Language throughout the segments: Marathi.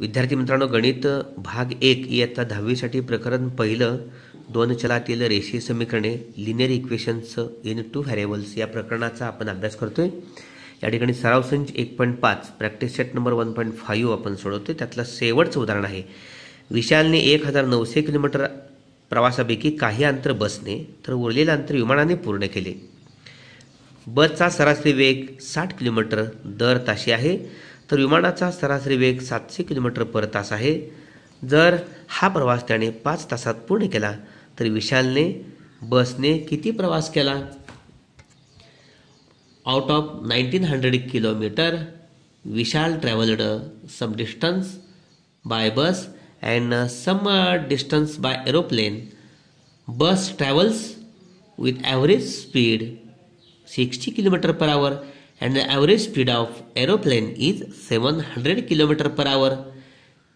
विद्यार्थी मित्रांनो गणित भाग एक इयत्ता दहावीसाठी प्रकरण पहिलं दोन चलातील रेषीय समीकरणे linear equations in two variables या प्रकरणाचा आपण अभ्यास करतोय या ठिकाणी सराव संच एक पॉईंट पाच practice set number one point five आपण सोडवतोय त्यातलं शेवटचं उदाहरण आहे विशालने एक हजार नऊशे किलोमीटर प्रवासापैकी काही अंतर बसने तर उरलेलं अंतर विमानाने पूर्ण केले बसचा सरासरी वेग साठ किलोमीटर दर ताशी आहे तर विमानाचा सरासरी वेग सातशे किलोमीटर पर तास आहे जर हा प्रवास त्याने पाच तासात पूर्ण केला तर विशालने बसने किती प्रवास केला out of nineteen hundred kilometre Vishal travelled some distance by bus and some distance by aeroplane bus travels with average speed sixty kilometre per hour and the average speed of aeroplane is 700 km per hour.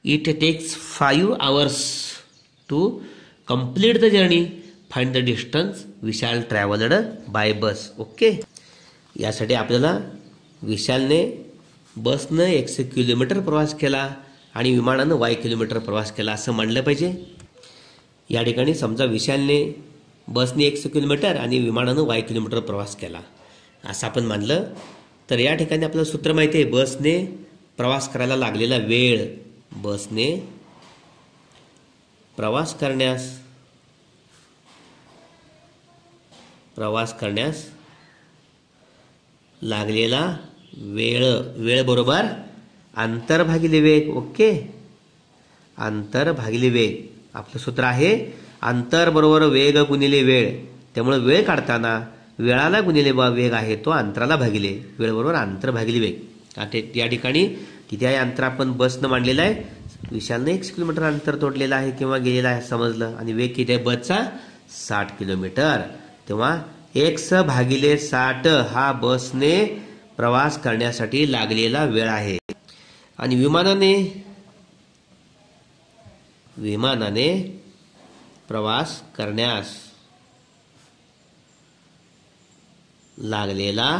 It takes 5 hours to complete the journey. Find the distance we shall travel by bus. Okay. यासाठी आपल्याला विशालने बसनं एकशे किलोमीटर प्रवास केला आणि विमानानं वाय किलोमीटर प्रवास केला असं मांडलं पाहिजे या ठिकाणी समजा विशालने बसने एकशे किलोमीटर आणि विमानानं वाय किलोमीटर प्रवास केला असं आपण मानलं तर या ठिकाणी आपल्याला सूत्र माहिती आहे बसने प्रवास करायला लागलेला वेळ बसने प्रवास करण्यास प्रवास करण्यास लागलेला वेळ वेळ बरोबर आंतर भागिले वेग ओके आंतर भागिले वेग आपलं सूत्र आहे आंतर बरोबर वेग गुणिले वेळ त्यामुळे वेळ काढताना वेळाला गुणिले बा वेग आहे तो अंतराला भागिले बरोबर अंतर भागिले वेग आता या ठिकाणी किती आहे अंतर आपण बसनं मांडलेलं आहे विशालनं एकशे किलोमीटर अंतर तोडलेलं आहे किंवा गेलेलं आहे समजलं आणि वेग किती आहे बसचा साठ किलोमीटर तेव्हा एक्स भागिले साठ हा बसने प्रवास करण्यासाठी लागलेला वेळ आहे आणि विमानाने विमानाने प्रवास करण्यास लागलेला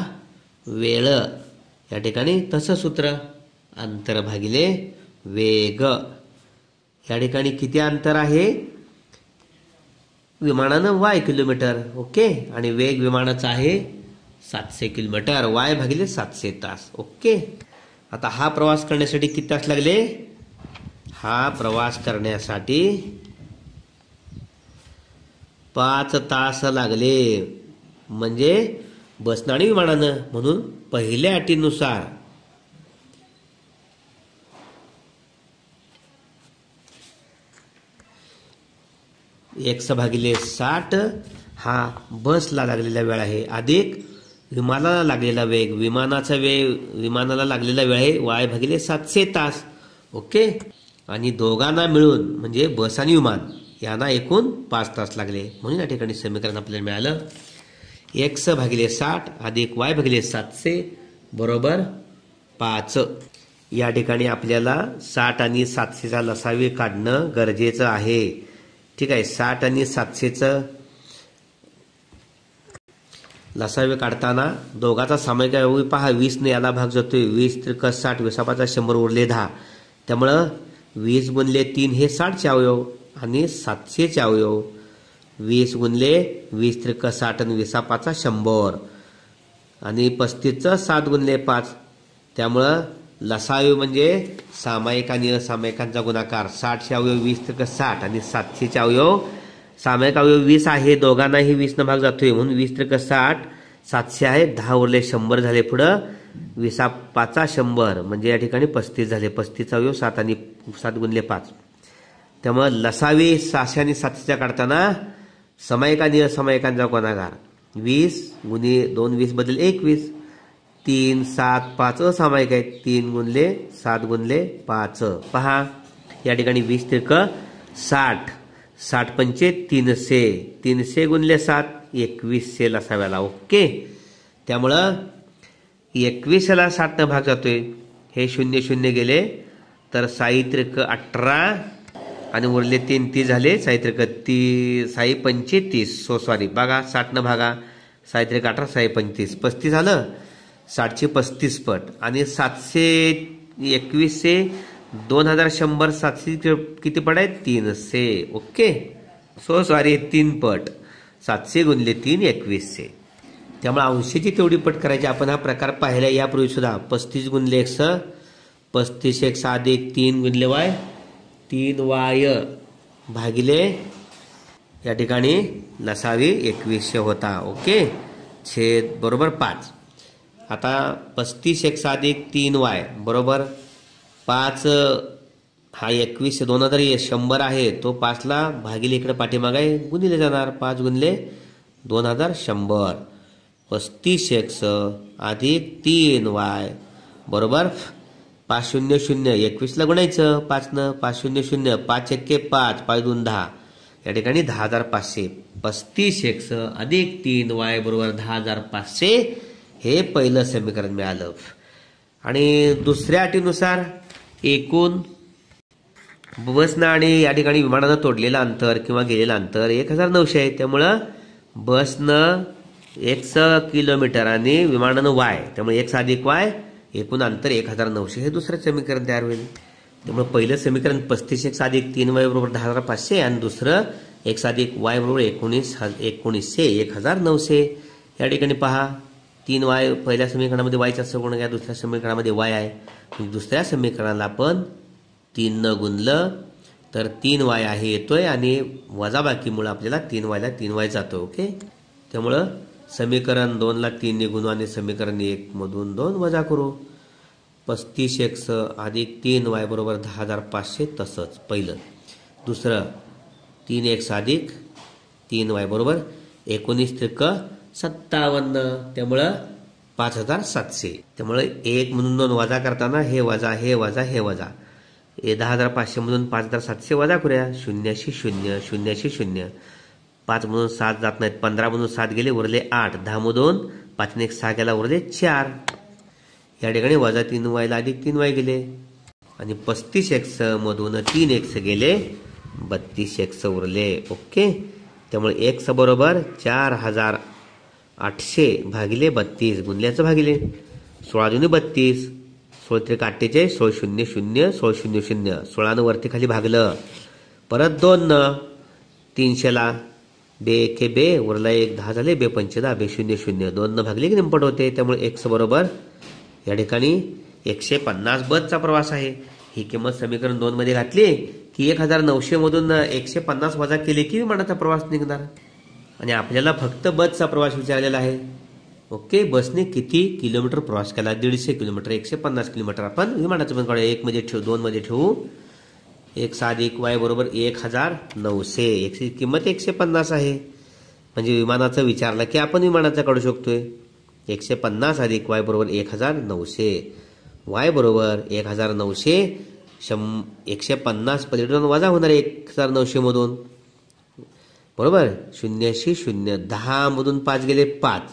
वेळ या ठिकाणी तसं सूत्र अंतर भागिले वेग या ठिकाणी किती अंतर आहे विमानानं वाय किलोमीटर ओके आणि वेग विमानाचा आहे सातशे किलोमीटर वाय भागिले सातशे तास ओके आता हा प्रवास करण्यासाठी किती तास लागले हा प्रवास करण्यासाठी पाच तास लागले म्हणजे बसणं आणि विमानानं म्हणून पहिल्या अटीनुसार एक भागिले साठ हा बसला लागलेला वेळ आहे अधिक विमानाला लागलेला वेग विमानाचा वेळ विमानाला लागलेला वेळ आहे वाय भागिले सातशे तास ओके आणि दोघांना मिळून म्हणजे बस आणि विमान यांना एकूण पाच तास लागले म्हणून या ठिकाणी समीकरण आपल्याला मिळालं एक्स भागिले साठ अधिक वाय भागिले सातशे बरोबर पाच या ठिकाणी आपल्याला साठ आणि सातशेचा लसावी काढणं गरजेचं आहे ठीक आहे साठ आणि सातशेचं लसावे काढताना दोघाचा काय होई पहा वीसने याला भाग जातोय वीस त्रिक साठ विसापाचा शंभर उरले दहा त्यामुळं वीस बनले तीन हे साठचे अवयव आणि सातशेचे अवयव वीस गुणले वीस त्रिक साठ आणि वीसा पाचा शंभर आणि पस्तीसचं सात गुणले पाच त्यामुळं लसावी म्हणजे सामायिक आणि असामायिकांचा गुणाकार साठशे अवयव वीस त्रिक साठ आणि सातशेचे अवयव सामायिक अवयव वीस आहे दोघांनाही वीस न भाग जातोय म्हणून वीस त्रिक साठ सातशे आहे दहा उरले शंभर झाले पुढं विसा पाचा शंभर म्हणजे या ठिकाणी पस्तीस झाले पस्तीस अवयव सात आणि सात गुणले पाच त्यामुळं लसावी सहाशे आणि सातशेच्या काढताना समयका निरसमयकांचा गुणाकार वीस गुन्हे दोन वीस बदल एकवीस तीन सात पाच असामायिक आहेत तीन गुणले सात गुणले पाच पहा या ठिकाणी वीस तिरक साठ साठ पंचे तीनशे तीनशे गुणले सात एकवीस सेल असाव्याला ओके त्यामुळं एकवीसला साठनं भाग जातोय हे शून्य शून्य गेले तर साहित्रिक अठरा आणि उरले तीन ती झाले साहित्रिक ती साई पंचे तीस सो सॉरी बघा न भागा साहित्रिक अठरा साई पंचतीस पस्तीस झालं साठशे पस्तीस पट आणि सातशे एकवीसशे दोन हजार शंभर सातशे किती पट आहेत तीनशे ओके सो सॉरी तीन पट सातशे गुणले तीन एकवीसशे त्यामुळे अंशेची तेवढी पट करायची आपण हा प्रकार पाहिला यापूर्वी सुद्धा पस्तीस गुणले एकसं पस्तीस एक सात एक तीन गुणले वाय तीन वाय भागिले या ठिकाणी नसावी एकवीसशे होता ओके छेद बरोबर पाच आता पस्तीस एक साधिक तीन वाय बरोबर पाच हा एकवीसशे दोन हजार शंभर आहे तो पाचला भागिले इकडे आहे गुणिले जाणार पाच गुणले दोन हजार शंभर पस्तीस एक्स अधिक तीन वाय बरोबर पाच शून्य शून्य एकवीसला गुणायचं पाचनं पाच शून्य शून्य पाच एक्के पाच पाच दोन दहा या ठिकाणी दहा हजार पाचशे पस्तीस एक्स अधिक तीन वाय बरोबर दहा हजार पाचशे हे पहिलं समीकरण मिळालं आणि दुसऱ्या अटीनुसार एकूण बसनं आणि या ठिकाणी विमानानं तोडलेलं अंतर किंवा गेलेलं अंतर एक हजार नऊशे आहे त्यामुळं बसनं एक्स किलोमीटर आणि विमानानं वाय त्यामुळे एक्स अधिक वाय एकूण अंतर एक हजार नऊशे हे दुसरं समीकरण तयार होईल त्यामुळे पहिलं समीकरण पस्तीस एक साधी तीन वाय बरोबर दहा हजार पाचशे आणि दुसरं एक साधिक वाय बरोबर एकोणीस एकोणीसशे एक हजार नऊशे या ठिकाणी पहा तीन वाय पहिल्या समीकरणामध्ये वायचा सगुण घ्या दुसऱ्या समीकरणामध्ये वाय आहे दुसऱ्या समीकरणाला आपण तीन न गुणलं तर तीन वाय आहे येतोय आणि वजाबाकीमुळं आपल्याला तीन वायला तीन वाय जातो ओके त्यामुळं समीकरण दोन दोनला तीन निघून आणि समीकरण एक मधून दोन वजा करू पस्तीस एक्स अधिक तीन वाय बरोबर दहा हजार पाचशे तसंच पहिलं दुसरं तीन एक्स अधिक तीन वाय बरोबर एकोणीस त्रिक सत्तावन्न त्यामुळं पाच हजार सातशे त्यामुळे एक म्हणून दोन वजा करताना हे वजा हे वजा हे वजा हे दहा हजार पाचशे म्हणून पाच हजार सातशे वजा करूया शून्याशी शून्य शून्याशी शून्य पाच पाचमधून सात जात नाहीत पंधरा पंधरामधून सात गेले उरले आठ दहा दहामधून पाचने एक सहा गेला उरले चार या ठिकाणी वजा तीन वायला अधिक तीन वाय गेले आणि पस्तीस एक्स मधून तीन एक्स गेले बत्तीस एक्स उरले ओके त्यामुळे एक्स बरोबर चार हजार आठशे भागिले बत्तीस गुणल्याचं भागिले सोळा जुने बत्तीस सोळा त्रिक अठ्ठेचाळीस सोळ शून्य शून्य सोळ शून्य शून्य सोळानं वरती खाली भागलं परत दोन न तीनशेला बे एके बे उरला एक दहा झाले बे पंचदा बे शून्य शून्य दोन न भागले की निंपट होते त्यामुळे एक्स बरोबर या ठिकाणी एकशे पन्नास बसचा प्रवास आहे ही किंमत समीकरण दोनमध्ये घातली की एक हजार नऊशेमधून एकशे पन्नास वजा केले की विमानाचा प्रवास निघणार आणि आपल्याला फक्त बसचा प्रवास विचारलेला आहे ओके बसने किती किलोमीटर प्रवास केला दीडशे किलोमीटर एकशे पन्नास किलोमीटर आपण विमानाचं पण काढूया मध्ये ठेवू दोनमध्ये ठेवू एक साधिक वाय बरोबर एक हजार नऊशे एकशे किंमत एकशे पन्नास आहे म्हणजे विमानाचं विचारलं की आपण विमानाचा काढू शकतोय एकशे पन्नास अधिक वाय बरोबर एक हजार नऊशे वाय बरोबर एक हजार नऊशे शं एकशे पन्नास पर्यटन वजा होणार एक हजार नऊशेमधून बरोबर शून्यशी शून्य दहामधून पाच गेले पाच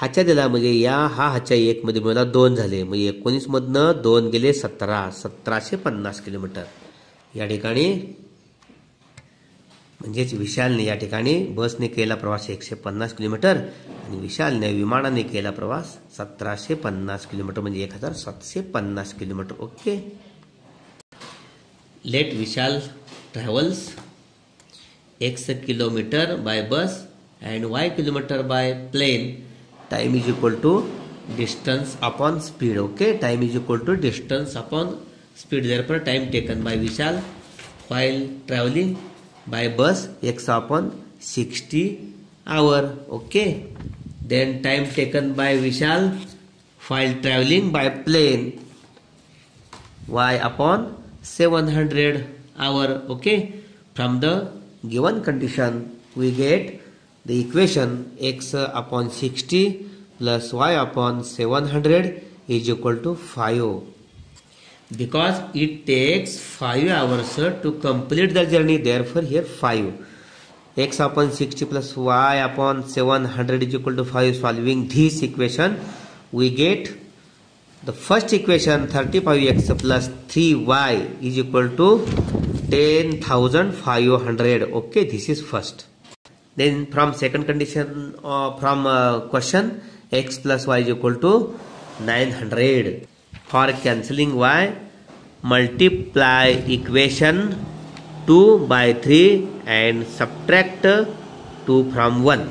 हाच्या दिला म्हणजे या हा हाच्या एकमध्ये मिळाला दोन झाले म्हणजे एकोणीसमधनं दोन गेले सतरा सतराशे पन्नास किलोमीटर या ठिकाणी म्हणजेच विशालने या ठिकाणी बसने केला प्रवास एकशे पन्नास किलोमीटर आणि विशालने विमानाने केला प्रवास सतराशे पन्नास किलोमीटर म्हणजे एक हजार सातशे पन्नास kilometre okay let Vishal travels x kilometre by bus and y kilometre by plane time is equal to distance upon speed okay time is equal to distance upon speed दर्पर time taken by Vishal while travelling by bus x upon sixty hour okay then time taken by Vishal while travelling by plane y upon seven hundred hour okay from the given condition we get the equation upon sixty plus y upon seven hundred is equal to five because it takes 5 hours to complete the journey therefore here 5 x upon 60 plus y upon 700 is equal to 5 solving this equation we get the first equation 35x plus 3y is equal to 10500 okay this is first then from second condition uh, from uh, question x plus y is equal to 900 for cancelling y multiply equation 2 by 3 and subtract 2 from 1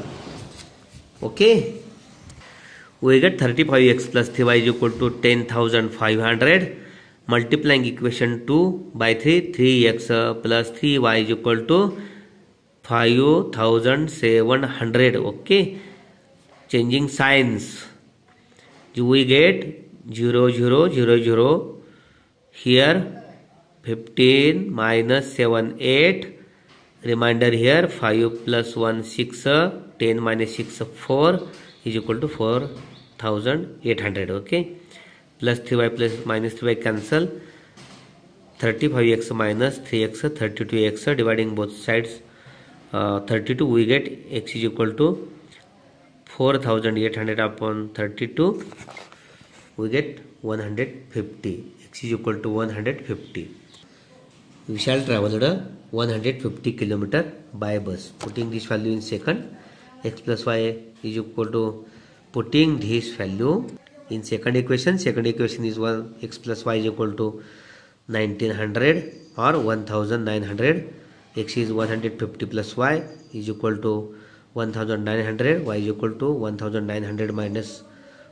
okay we get 35x plus 3y is equal to 10500 multiplying equation 2 by 3 3x plus 3y is equal to 5700 okay changing signs you we get Zero, zero, zero, zero. here 15 minus 7 8 reminder here 5 plus 1 6 10 minus 6 4 is equal to 4800 okay plus 3y plus minus 3y cancel 35x minus 3x 32x dividing both sides uh, 32 we get x is equal to 4800 upon 32 we get 150 x is equal to 150 we shall travel the 150 kilometer by bus putting this value in second x plus y is equal to putting this value in second equation second equation is 1 x plus y is equal to 1900 or 1900 x is 150 plus y is equal to 1900 y is equal to 1900 minus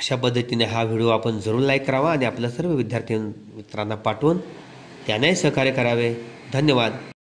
अशा पद्धतीने हा व्हिडिओ आपण जरूर लाईक करावा आणि आपल्या सर्व विद्यार्थी मित्रांना पाठवून त्यांनाही सहकार्य करावे धन्यवाद